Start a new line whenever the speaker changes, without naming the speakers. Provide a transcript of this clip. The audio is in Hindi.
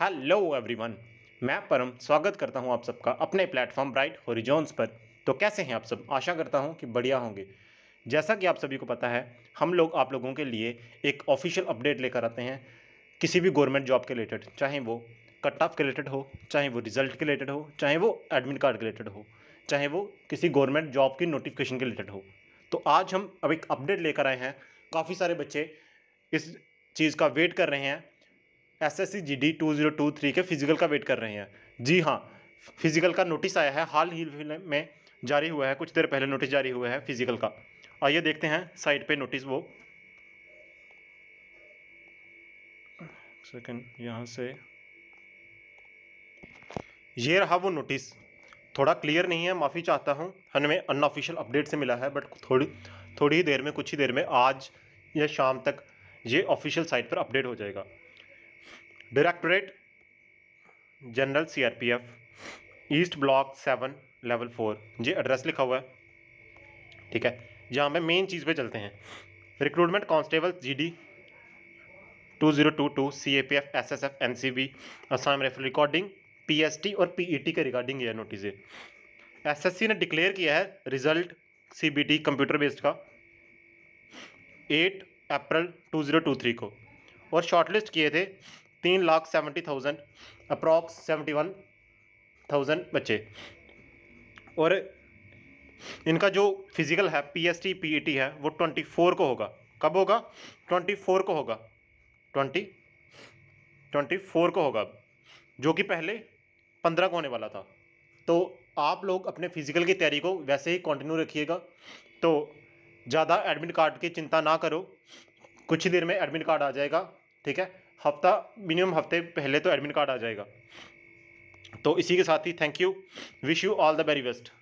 हेलो एवरीवन मैं परम स्वागत करता हूं आप सबका अपने प्लेटफॉर्म ब्राइट होरिजोन्स पर तो कैसे हैं आप सब आशा करता हूं कि बढ़िया होंगे जैसा कि आप सभी को पता है हम लोग आप लोगों के लिए एक ऑफिशियल अपडेट लेकर आते हैं किसी भी गवर्नमेंट जॉब के रिलेटेड चाहे वो कट ऑफ के रिलेटेड हो चाहे वो रिजल्ट के रिलेटेड हो चाहे वो एडमिट कार्ड के रिलेटेड हो चाहे वो किसी गवर्नमेंट जॉब की नोटिफिकेशन के रिलेटेड हो तो आज हम अब एक अपडेट लेकर आए हैं काफ़ी सारे बच्चे इस चीज़ का वेट कर रहे हैं S S C G D two zero two three के फिजिकल का वेट कर रहे हैं जी हाँ फिजिकल का नोटिस आया है हाल ही में जारी हुआ है कुछ देर पहले नोटिस जारी हुआ है फिजिकल का आइए देखते हैं साइट पे नोटिस वो सेकंड यहाँ से ये रहा वो नोटिस थोड़ा क्लियर नहीं है माफ़ी चाहता हूँ हमें अनऑफिशियल अपडेट से मिला है बट थोड़ी थोड़ी ही देर में कुछ ही देर में आज या शाम तक ये ऑफिशियल साइट पर अपडेट हो जाएगा directorate general CRPF east block seven level four ये एड्रेस लिखा हुआ है ठीक है यहाँ पे मेन चीज़ पे चलते हैं recruitment constable GD 2022 CAPF SSF NCB Assam referral recording PST और पीईटी e के रिगार्डिंग ये नोटिस एस एसएससी ने डिक्लेयर किया है रिजल्ट सीबीटी कंप्यूटर बेस्ड का 8 अप्रैल 2023 को और शॉर्टलिस्ट किए थे तीन lakh seventy thousand approx seventy one thousand बच्चे और इनका जो फिजिकल है P S T P E T है वो ट्वेंटी फोर को होगा कब होगा ट्वेंटी फोर को होगा ट्वेंटी ट्वेंटी फोर को होगा जो कि पहले पंद्रह को होने वाला था तो आप लोग अपने फिजिकल की तैयारी को वैसे ही कंटिन्यू रखिएगा तो ज़्यादा एडमिट कार्ड की चिंता ना करो कुछ ही देर में एडमिट कार्ड आ जाएगा ठीक है हफ्ता मिनिमम हफ्ते पहले तो एडमिट कार्ड आ जाएगा तो इसी के साथ ही thank you wish you all the very best